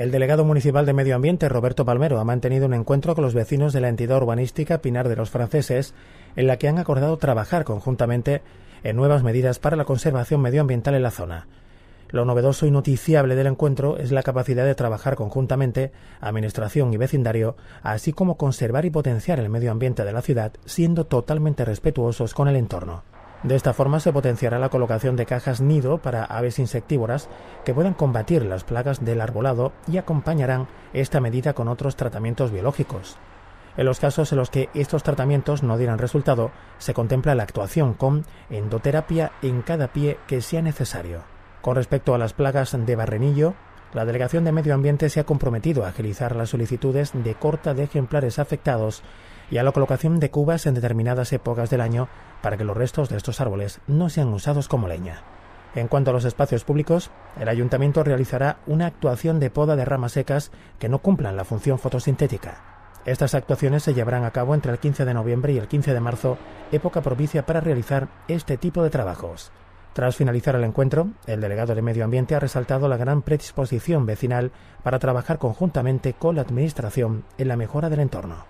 El delegado municipal de Medio Ambiente, Roberto Palmero, ha mantenido un encuentro con los vecinos de la entidad urbanística Pinar de los Franceses, en la que han acordado trabajar conjuntamente en nuevas medidas para la conservación medioambiental en la zona. Lo novedoso y noticiable del encuentro es la capacidad de trabajar conjuntamente administración y vecindario, así como conservar y potenciar el medio ambiente de la ciudad, siendo totalmente respetuosos con el entorno. De esta forma se potenciará la colocación de cajas nido para aves insectívoras que puedan combatir las plagas del arbolado y acompañarán esta medida con otros tratamientos biológicos. En los casos en los que estos tratamientos no dieran resultado, se contempla la actuación con endoterapia en cada pie que sea necesario. Con respecto a las plagas de barrenillo, la Delegación de Medio Ambiente se ha comprometido a agilizar las solicitudes de corta de ejemplares afectados y a la colocación de cubas en determinadas épocas del año para que los restos de estos árboles no sean usados como leña. En cuanto a los espacios públicos, el ayuntamiento realizará una actuación de poda de ramas secas que no cumplan la función fotosintética. Estas actuaciones se llevarán a cabo entre el 15 de noviembre y el 15 de marzo, época propicia para realizar este tipo de trabajos. Tras finalizar el encuentro, el delegado de Medio Ambiente ha resaltado la gran predisposición vecinal para trabajar conjuntamente con la Administración en la mejora del entorno.